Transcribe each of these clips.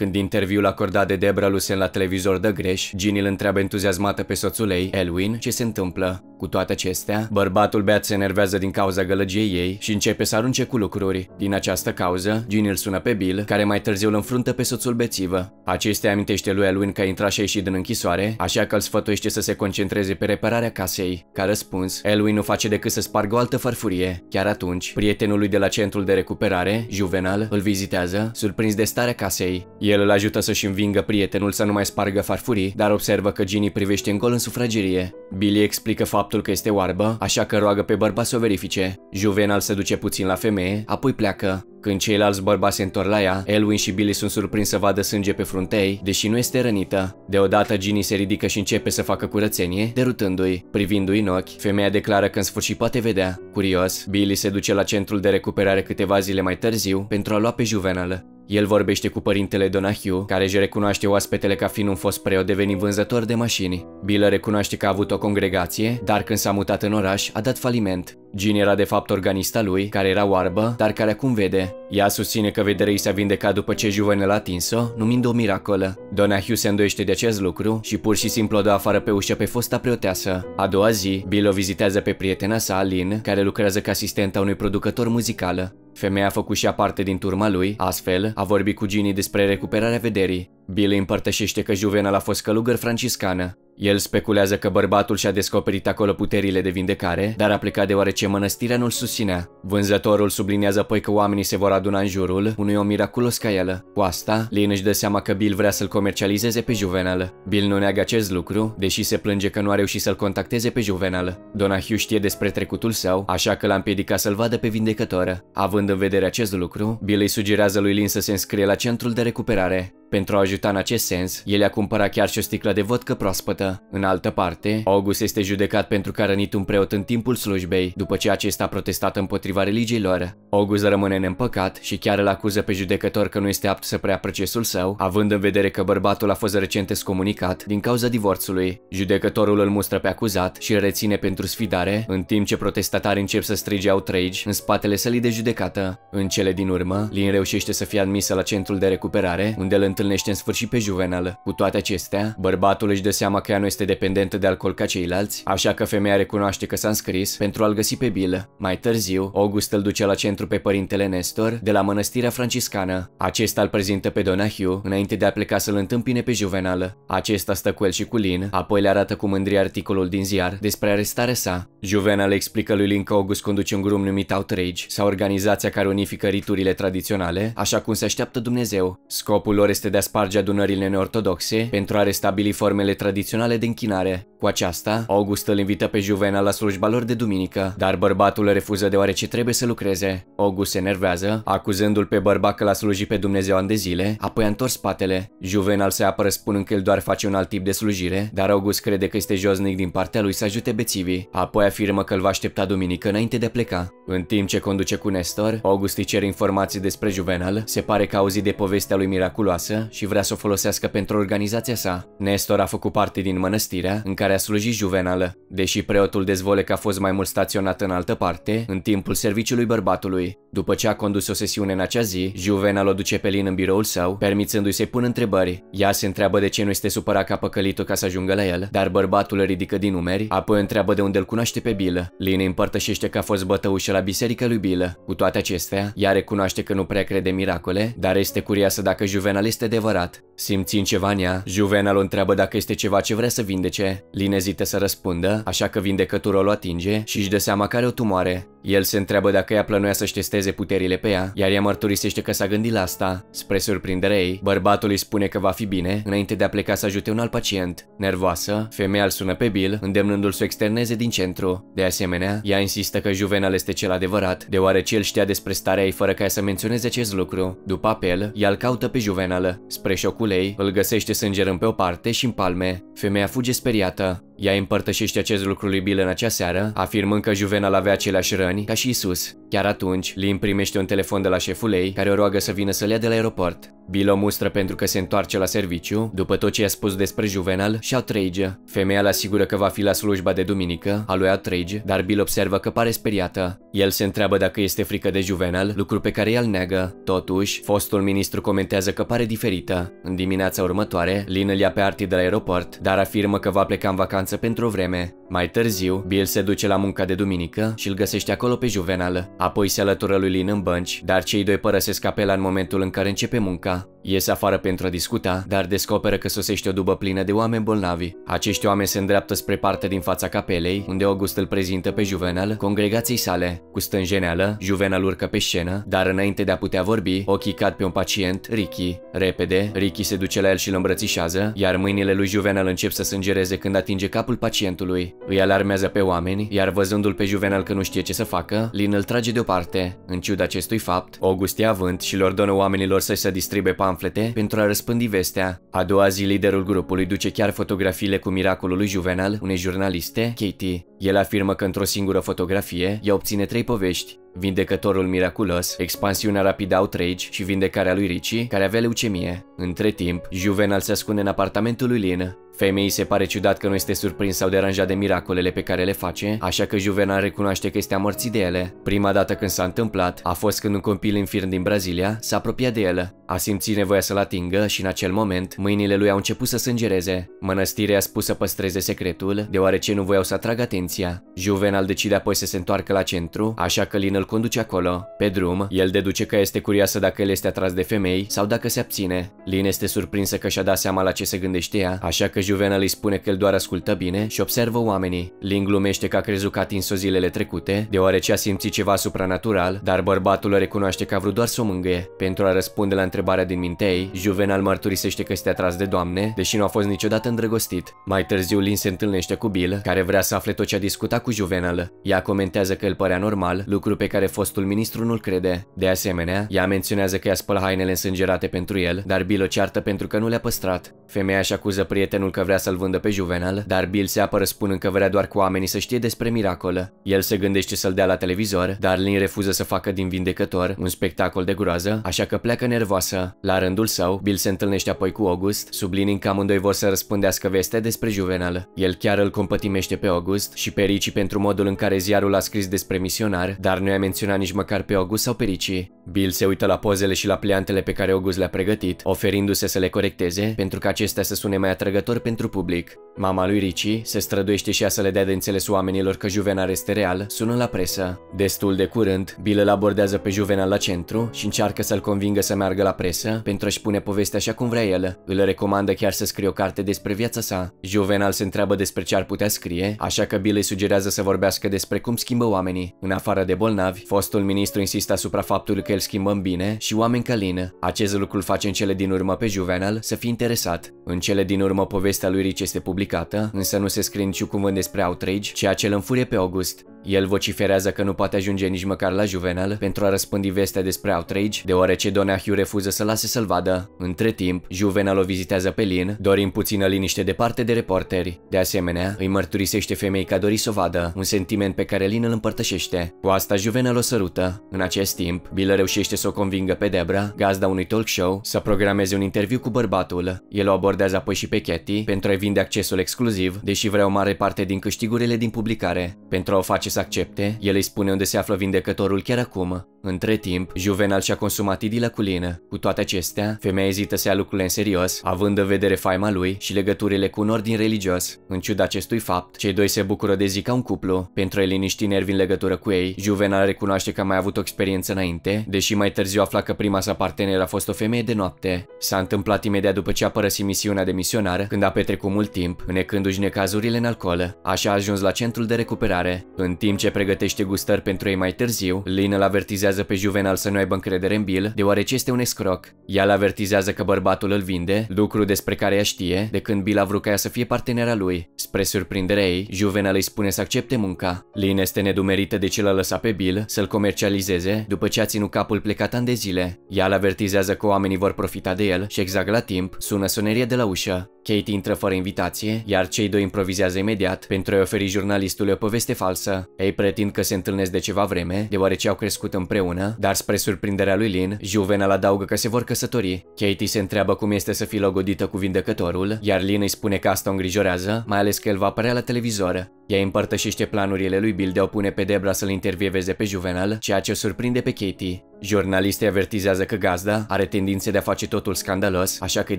Când interviul acordat de Debra Lusen la televizor dă greș, Ginny îl întreabă entuziasmată pe soțul ei, Elwin, ce se întâmplă. Cu toate acestea, bărbatul beat se enervează din cauza gălăgiei ei și începe să arunce cu lucruri. Din această cauză, Ginny îl sună pe Bill, care mai târziu îl înfruntă pe soțul bețivă. Acestea amintește lui Elwin că a intrat și a ieșit din închisoare, așa că îl sfătuiește să se concentreze pe repararea casei. Ca răspuns, Elwin nu face decât să spargă o altă farfurie. Chiar atunci, prietenul lui de la centrul de recuperare, Juvenal, îl vizitează, surprins de starea casei. El îl ajută să-și învingă prietenul să nu mai spargă farfurii, dar observă că Ginny privește în gol în sufragerie. Billy explică faptul că este oarbă, așa că roagă pe bărba să o verifice. Juvenal se duce puțin la femeie, apoi pleacă. Când ceilalți bărbați se întorc la ea, Elwin și Billy sunt surprins să vadă sânge pe fruntei, deși nu este rănită. Deodată Ginny se ridică și începe să facă curățenie, derutându-i. Privindu-i în ochi, femeia declară că în sfârșit poate vedea. Curios, Billy se duce la centrul de recuperare câteva zile mai târziu pentru a lua pe Juvenal. El vorbește cu părintele Donahue, care își recunoaște oaspetele ca fiind un fost preot devenit vânzător de mașini. Bill recunoaște că a avut o congregație, dar când s-a mutat în oraș, a dat faliment. Jean era de fapt organista lui, care era oarbă, dar care acum vede. Ea susține că vederea i s-a vindecat după ce Juvenel a atins-o, numind o miracolă. Donahue se îndoiește de acest lucru și pur și simplu o dă afară pe ușă pe fosta preoteasă. A doua zi, Bill o vizitează pe prietena sa, Lynn, care lucrează ca asistentă a unui producător muzical. Femeia a făcut și aparte parte din turma lui, astfel a vorbit cu Ginny despre recuperarea vederii. Billy împărtășește că Juvenal a fost călugăr franciscană. El speculează că bărbatul și-a descoperit acolo puterile de vindecare, dar a plecat deoarece mănăstirea nu-l susținea. Vânzătorul subliniază apoi că oamenii se vor aduna în jurul unui om miraculos ca el. Cu asta, Lin își dă seama că Bill vrea să-l comercializeze pe Juvenal. Bill nu neagă acest lucru, deși se plânge că nu a reușit să-l contacteze pe Juvenal. Donahue știe despre trecutul său, așa că l-a împiedicat să-l vadă pe vindecător. Având în vedere acest lucru, Bill îi sugerează lui Lin să se înscrie la centrul de recuperare. Pentru a ajuta în acest sens, el a cumpărat chiar și o sticlă de vodcă proaspătă. În altă parte, August este judecat pentru că a rănit un preot în timpul slujbei, după ce acesta a protestat împotriva religiei lor. August rămâne neîmpăcat și chiar îl acuză pe judecător că nu este apt să preia procesul său, având în vedere că bărbatul a fost recent excomunicat din cauza divorțului. Judecătorul îl mustră pe acuzat și îl reține pentru sfidare, în timp ce protestatarii încep să strige outrage în spatele sălii de judecată. În cele din urmă, Lin reușește să fie admisă la centrul de recuperare, unde îl întâlnește în sfârșit pe juvenală. Cu toate acestea, bărbatul își dă seama că ea nu este dependentă de alcool ca ceilalți, așa că femeia recunoaște că s-a înscris pentru a-l găsi pe Bill. Mai târziu, August îl duce la centru pe părintele Nestor de la mănăstirea franciscană. Acesta îl prezintă pe Donahue înainte de a pleca să-l întâmpine pe juvenală. Acesta stă cu el și cu Lin, apoi le arată cu mândrie articolul din ziar despre arestarea sa. Juvenal explică lui Lin că August conduce un grup numit Outrage sau organizația care unifică riturile tradiționale, așa cum se așteaptă Dumnezeu. Scopul lor este de a sparge adunările neortodoxe pentru a restabili formele tradiționale de închinare. Cu aceasta, August îl invită pe Juvena la slujba lor de duminică, dar bărbatul refuză deoarece trebuie să lucreze. August se nervează, acuzându-l pe bărbat că l-a slujit pe Dumnezeu ani de zile, apoi a întors spatele. Juvenal se apără spunând că el doar face un alt tip de slujire, dar August crede că este josnic din partea lui să ajute bețivii, apoi afirmă că îl va aștepta duminică înainte de a pleca. În timp ce conduce cu Nestor, August îi cere informații despre Juvenal, se pare că auzi de povestea lui miraculoasă și vrea să o folosească pentru organizația sa. Nestor a făcut parte din mănăstirea în care a slujit juvenală. Deși preotul dezvole că a fost mai mult staționat în altă parte, în timpul serviciului bărbatului. După ce a condus o sesiune în acea zi, Juvenal o duce pe Lin în biroul său, permițându-i să-i pună întrebări. Ea se întreabă de ce nu este supărat că a păcălit-o ca să ajungă la el, dar bărbatul îl ridică din numeri, apoi întreabă de unde îl cunoaște pe Bill. Lin împărtășește că a fost bătăușă la biserica lui Bill. Cu toate acestea, ea recunoaște că nu prea crede miracole, dar este curioasă dacă Juvenal este adevărat. Simțind ceva în ea, Juvenal o întreabă dacă este ceva ce vrea să vindece. Lin ezită să răspundă, așa că vindecătorul o atinge și își dă seama că are o tumoare. El se întreabă dacă ea plănuia să-și testeze puterile pe ea, iar ea mărturisește că s-a gândit la asta. Spre surprinderea ei, bărbatul îi spune că va fi bine, înainte de a pleca să ajute un alt pacient. Nervoasă, femeia îl sună pe Bill, îndemnându-l să o externeze din centru. De asemenea, ea insistă că Juvenal este cel adevărat, deoarece el știa despre starea ei fără ca ea să menționeze acest lucru. După apel, ea îl caută pe Juvenal umbrelă. Spre șocul ei, îl găsește sângerând pe o parte și în palme. Femeia fuge speriată. Ea împărtășește acest lucru lui Bill în acea seară, afirmând că Juvenal avea aceleași răni ca și Isus. Chiar atunci, Lin împrimește un telefon de la șeful ei, care o roagă să vină să-l ia de la aeroport. Bill o mustră pentru că se întoarce la serviciu, după tot ce i-a spus despre Juvenal și Atrage. Femeia le asigură că va fi la slujba de duminică, a lui Atrage, dar Bill observă că pare speriată. El se întreabă dacă este frică de Juvenal, lucru pe care el neagă. Totuși, fostul ministru comentează că pare diferită. În dimineața următoare, Lin îl ia pe Artie de la aeroport, dar afirmă că va pleca în vacanță pentru o vreme. Mai târziu, Bill se duce la munca de duminică și îl găsește acolo pe juvenal. Apoi se alătură lui Lin în bănci, dar cei doi părăsesc apela în momentul în care începe munca. Iese afară pentru a discuta, dar descoperă că sosește o dubă plină de oameni bolnavi. Acești oameni se îndreaptă spre partea din fața capelei, unde August îl prezintă pe Juvenal congregației sale. Cu stânjeneală, Juvenal urcă pe scenă, dar înainte de a putea vorbi, ochii cad pe un pacient, Ricky. Repede, Ricky se duce la el și îl îmbrățișează, iar mâinile lui Juvenal încep să sângereze când atinge capul pacientului. Îi alarmează pe oameni, iar văzându-l pe Juvenal că nu știe ce să facă, Lin îl trage deoparte. În ciuda acestui fapt, August ia vânt și lor ordonă oamenilor să se distribuie pamflete pentru a răspândi vestea. A doua zi, liderul grupului duce chiar fotografiile cu miracolul lui Juvenal, unei jurnaliste, Katie. El afirmă că într-o singură fotografie, ea obține trei povești, Vindecătorul miraculos, expansiunea rapidă Outrage și vindecarea lui Richie, care avea leucemie. Între timp, Juvenal se ascunde în apartamentul lui Lin. Femeii se pare ciudat că nu este surprins sau deranjat de miracolele pe care le face, așa că Juvenal recunoaște că este amorțit de ele. Prima dată când s-a întâmplat, a fost când un copil infirm din Brazilia s-a apropiat de el. A simțit nevoia să-l atingă și în acel moment, mâinile lui au început să sângereze. Mănăstirea a spus să păstreze secretul, deoarece nu voiau să atragă atenția. Juvenal decide apoi să se întoarcă la centru, așa că Lin îl conduce acolo. Pe drum, el deduce că este curioasă dacă el este atras de femei sau dacă se abține. Lin este surprinsă că și-a dat seama la ce se gândește ea, așa că Juvenal îi spune că el doar ascultă bine și observă oamenii. Lin glumește că a crezut că a atins-o zilele trecute, deoarece a simțit ceva supranatural, dar bărbatul recunoaște că a vrut doar să o mângâie. Pentru a răspunde la întrebarea din mintei, Juvenal mărturisește că este atras de doamne, deși nu a fost niciodată îndrăgostit. Mai târziu Lin se întâlnește cu Bill, care vrea să afle tot ce a discutat cu Juvenal. Ea comentează că îl părea normal, lucru pe care fostul ministru nu-l crede. De asemenea, ea menționează că i-a spălat hainele însângerate pentru el, dar Bill o ceartă pentru că nu le-a păstrat. Femeia își acuză prietenul că vrea să-l vândă pe juvenal, dar Bill se apără spunând că vrea doar cu oamenii să știe despre miracol. El se gândește să-l dea la televizor, dar Lin refuză să facă din vindecător un spectacol de groază, așa că pleacă nervoasă. La rândul său, Bill se întâlnește apoi cu August, sublinind că amândoi vor să răspundească veste despre juvenal. El chiar îl compătimește pe August și pe Ricci pentru modul în care ziarul a scris despre misionar, dar nu i-a menționa nici măcar pe August sau pe Ricci. Bill se uită la pozele și la pleantele pe care August le-a pregătit, oferindu-se să le corecteze pentru ca acestea să sune mai atrăgător pentru public. Mama lui Ricci se străduiește și ea să le dea de înțeles oamenilor că Juvenal este real, sună la presă. Destul de curând, Bill îl abordează pe Juvenal la centru și încearcă să-l convingă să meargă la presă pentru a-și pune povestea așa cum vrea el. Îl recomandă chiar să scrie o carte despre viața sa. Juvenal se întreabă despre ce ar putea scrie, așa că Bill îi sugerează să vorbească despre cum schimbă oamenii, în afară de bolnavi, bolnavi, fostul ministru insistă asupra faptului că îl schimbăm bine și oameni ca Lin. Acest lucru îl face în cele din urmă pe Juvenal să fie interesat. În cele din urmă povestea lui Rich este publicată, însă nu se scrie niciun cuvânt despre Outrage, ceea ce îl înfurie pe August. El vociferează că nu poate ajunge nici măcar la juvenal pentru a răspândi vestea despre outrage, deoarece Donahue refuză să lase să-l vadă. Între timp, juvenal o vizitează pe Lin, dorind puțină liniște departe de reporteri. De asemenea, îi mărturisește femei că a dorit să o vadă, un sentiment pe care Lin îl împărtășește. Cu asta juvenal o sărută. În acest timp, Bill reușește să o convingă pe Debra, gazda unui talk show, să programeze un interviu cu bărbatul. El o abordează apoi și pe Katie pentru a-i vinde accesul exclusiv, deși vrea o mare parte din câștigurile din publicare. Pentru a o face să accepte, el îi spune unde se află vindecătorul chiar acum. Între timp, Juvenal și-a consumat idila cu lină. Cu toate acestea, femeia ezită să ia lucrurile în serios, având în vedere faima lui și legăturile cu un ordin religios. În ciuda acestui fapt, cei doi se bucură de zi ca un cuplu. Pentru a-i liniști nervii în legătură cu ei, Juvenal recunoaște că a mai avut o experiență înainte, deși mai târziu afla că prima sa parteneră a fost o femeie de noapte. S-a întâmplat imediat după ce a părăsit misiunea de misionar, când a petrecut mult timp, înecându-și necazurile în alcool. Așa a ajuns la centrul de recuperare. În timp ce pregătește gustări pentru ei mai târziu, Lin îl avertizează pe Juvenal să nu aibă încredere în Bill, deoarece este un escroc. Ea îl avertizează că bărbatul îl vinde, lucru despre care ea știe, de când Bill a vrut ca ea să fie partenera lui. Spre surprinderea ei, Juvenal îi spune să accepte munca. Lin este nedumerită de ce l-a lăsat pe Bill să-l comercializeze după ce a ținut capul plecat ani de zile. Ea îl avertizează că oamenii vor profita de el și exact la timp sună sonerie de la ușă. Kate intră fără invitație, iar cei doi improvizează imediat pentru a-i oferi jurnalistului o poveste falsă. Ei pretind că se întâlnesc de ceva vreme, deoarece au crescut împreună, dar spre surprinderea lui Lin, Juvenal adaugă că se vor căsători. Katie se întreabă cum este să fie logodită cu vindecătorul, iar Lin îi spune că asta o îngrijorează, mai ales că el va apărea la televizor. Ea împărtășește planurile lui Bill de a pune pe Debra să-l intervieveze pe Juvenal, ceea ce surprinde pe Katie. Jurnalistii avertizează că gazda are tendințe de a face totul scandalos, așa că îi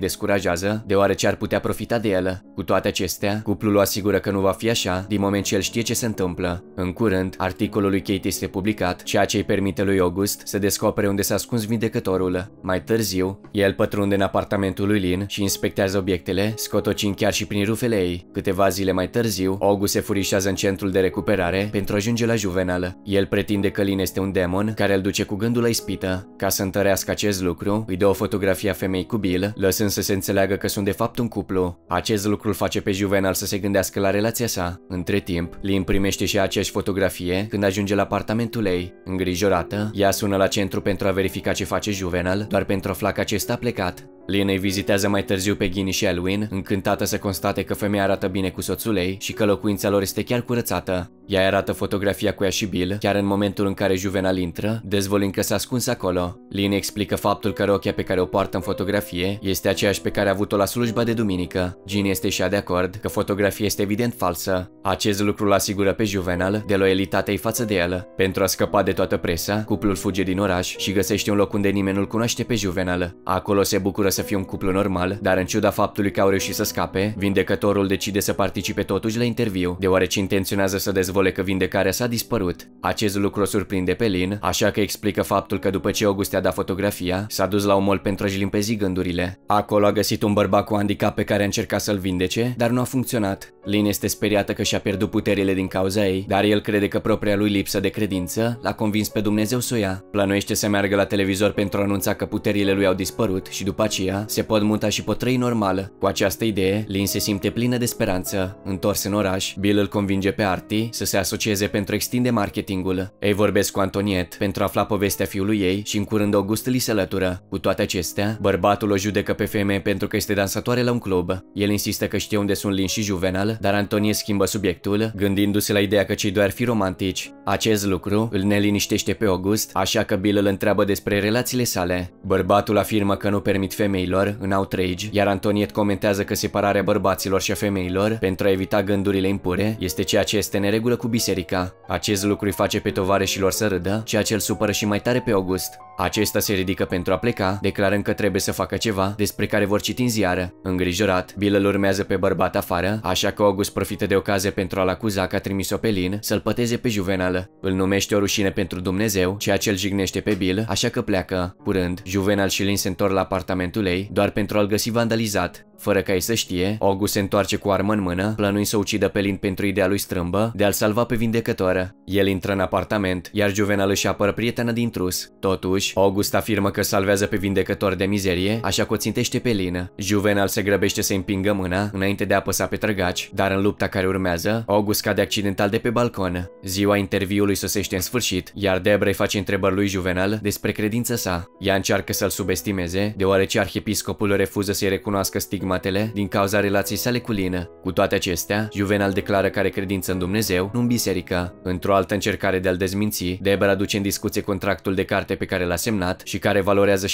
descurajează, deoarece ar putea profita de el. Cu toate acestea, cuplul o asigură că nu va fi așa, din moment ce el știe ce se întâmplă. În curând, articolul lui Katie este publicat, ceea ce îi permite lui August să descopere unde s-a ascuns vindecătorul. Mai târziu, el pătrunde în apartamentul lui Lin și inspectează obiectele, scotocind chiar și prin rufele ei. Câteva zile mai târziu, August se furi afișează în centrul de recuperare pentru a ajunge la juvenală. El pretinde că Lin este un demon care îl duce cu gândul la ispită. Ca să întărească acest lucru, îi dă o fotografie a femei cu Bill, lăsând să se înțeleagă că sunt de fapt un cuplu. Acest lucru îl face pe juvenal să se gândească la relația sa. Între timp, Lin primește și aceeași fotografie când ajunge la apartamentul ei. Îngrijorată, ea sună la centru pentru a verifica ce face juvenal, doar pentru a afla că acesta a plecat. Lin îi vizitează mai târziu pe Ginny și Elwin, încântată să constate că femeia arată bine cu soțul ei și că locuința lor este este chiar curățată. Ea arată fotografia cu ea și Bill, chiar în momentul în care Juvenal intră, dezvolind că s-a ascuns acolo. Lin explică faptul că rochia pe care o poartă în fotografie este aceeași pe care a avut-o la slujba de duminică. Jean este și de acord că fotografia este evident falsă. Acest lucru îl asigură pe Juvenal de loialitatea ei față de el. Pentru a scăpa de toată presa, cuplul fuge din oraș și găsește un loc unde nimeni nu-l cunoaște pe Juvenal. Acolo se bucură să fie un cuplu normal, dar în ciuda faptului că au reușit să scape, vindecătorul decide să participe totuși la interviu, deoarece deoarece intenționează să dezvole că vindecarea s-a dispărut. Acest lucru surprinde pe Lin, așa că explică faptul că după ce Auguste a dat fotografia, s-a dus la un mall pentru a-și limpezi gândurile. Acolo a găsit un bărbat cu handicap pe care a încercat să-l vindece, dar nu a funcționat. Lin este speriată că și-a pierdut puterile din cauza ei, dar el crede că propria lui lipsă de credință l-a convins pe Dumnezeu să o ia. Planuiește să meargă la televizor pentru a anunța că puterile lui au dispărut și după aceea se pot muta și pot trăi normal. Cu această idee, Lin se simte plină de speranță. Întors în oraș, Bill îl convinge pe Arti să se asocieze pentru extinde marketingul. Ei vorbesc cu Antoniet pentru a afla povestea fiului ei și în curând August li se lătură. Cu toate acestea, bărbatul o judecă pe femeie pentru că este dansatoare la un club. El insistă că știe unde sunt Lin și Juvenal dar Antonie schimbă subiectul, gândindu-se la ideea că cei doi ar fi romantici. Acest lucru îl neliniștește pe August, așa că Bill îl întreabă despre relațiile sale. Bărbatul afirmă că nu permit femeilor, în outrage, iar Antoniet comentează că separarea bărbaților și a femeilor, pentru a evita gândurile impure, este ceea ce este neregulă cu biserica. Acest lucru îi face pe tovarășilor să râdă, ceea ce îl supără și mai tare pe August. Acesta se ridică pentru a pleca, declarând că trebuie să facă ceva despre care vor citi în ziară. Îngrijorat, Bill îl urmează pe bărbat afară, așa că că August profită de ocazie pentru a-l acuza că a trimis-o pe Lin să-l păteze pe Juvenal. Îl numește o rușine pentru Dumnezeu, ceea ce îl jignește pe Bill, așa că pleacă. Curând, Juvenal și Lin se întorc la apartamentul ei doar pentru a-l găsi vandalizat. Fără ca ei să știe, August se întoarce cu armă în mână, plănuind să ucidă pe Lin pentru ideea lui strâmbă de a-l salva pe vindecătoare. El intră în apartament, iar Juvenal își apără prietena din trus. Totuși, August afirmă că salvează pe vindecător de mizerie, așa că o țintește pe Lin. Juvenal se grăbește să împingă mâna înainte de a apăsa pe trăgaci. Dar în lupta care urmează, August cade accidental de pe balcon. Ziua interviului sosește în sfârșit, iar Debra îi face întrebări lui Juvenal despre credința sa. Ea încearcă să-l subestimeze, deoarece arhiepiscopul refuză să-i recunoască stigmatele din cauza relației sale cu Lina. Cu toate acestea, Juvenal declară că are credință în Dumnezeu, nu în biserică. Într-o altă încercare de a-l dezminți, Debra aduce în discuție contractul de carte pe care l-a semnat și care valorează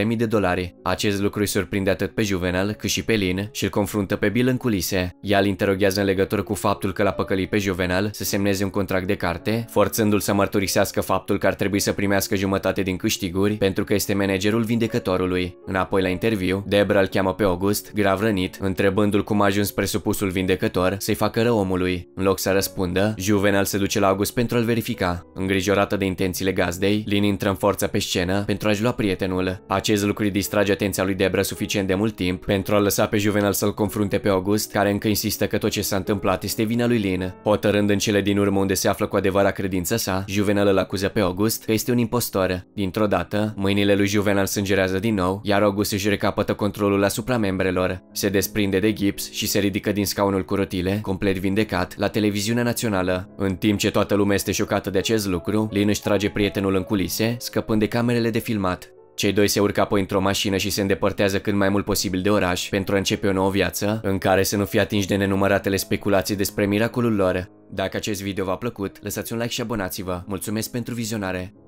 600.000 de dolari. Acest lucru îi surprinde atât pe Juvenal cât și pe Lin și îl confruntă pe Bill în culise. Ea îl interoghează în legătură cu faptul că l-a păcălit pe Juvenal să semneze un contract de carte, forțându-l să mărturisească faptul că ar trebui să primească jumătate din câștiguri pentru că este managerul vindecătorului. Înapoi la interviu, Debra îl cheamă pe August, grav rănit, întrebându-l cum a ajuns presupusul vindecător să-i facă rău omului. În loc să răspundă, Juvenal se duce la August pentru a-l verifica. Îngrijorată de intențiile gazdei, Lin intră în forță pe scenă pentru a-și lua prietenul. Acest lucru îi distrage atenția lui Debra suficient de mult timp pentru a lăsa pe Juvenal să-l confrunte pe August, care încă insistă că tot ce s-a întâmplat este vina lui Lin. Hotărând în cele din urmă unde se află cu adevărat credința sa, Juvenal îl acuză pe August că este un impostor. Dintr-o dată, mâinile lui Juvenal sângerează din nou, iar August își recapătă controlul asupra membrelor. Se desprinde de gips și se ridică din scaunul cu rotile, complet vindecat, la televiziunea națională. În timp ce toată lumea este șocată de acest lucru, Lin își trage prietenul în culise, scăpând de camerele de filmat. Cei doi se urcă apoi într-o mașină și se îndepărtează cât mai mult posibil de oraș pentru a începe o nouă viață, în care să nu fie atinși de nenumăratele speculații despre miracolul lor. Dacă acest video v-a plăcut, lăsați un like și abonați-vă. Mulțumesc pentru vizionare!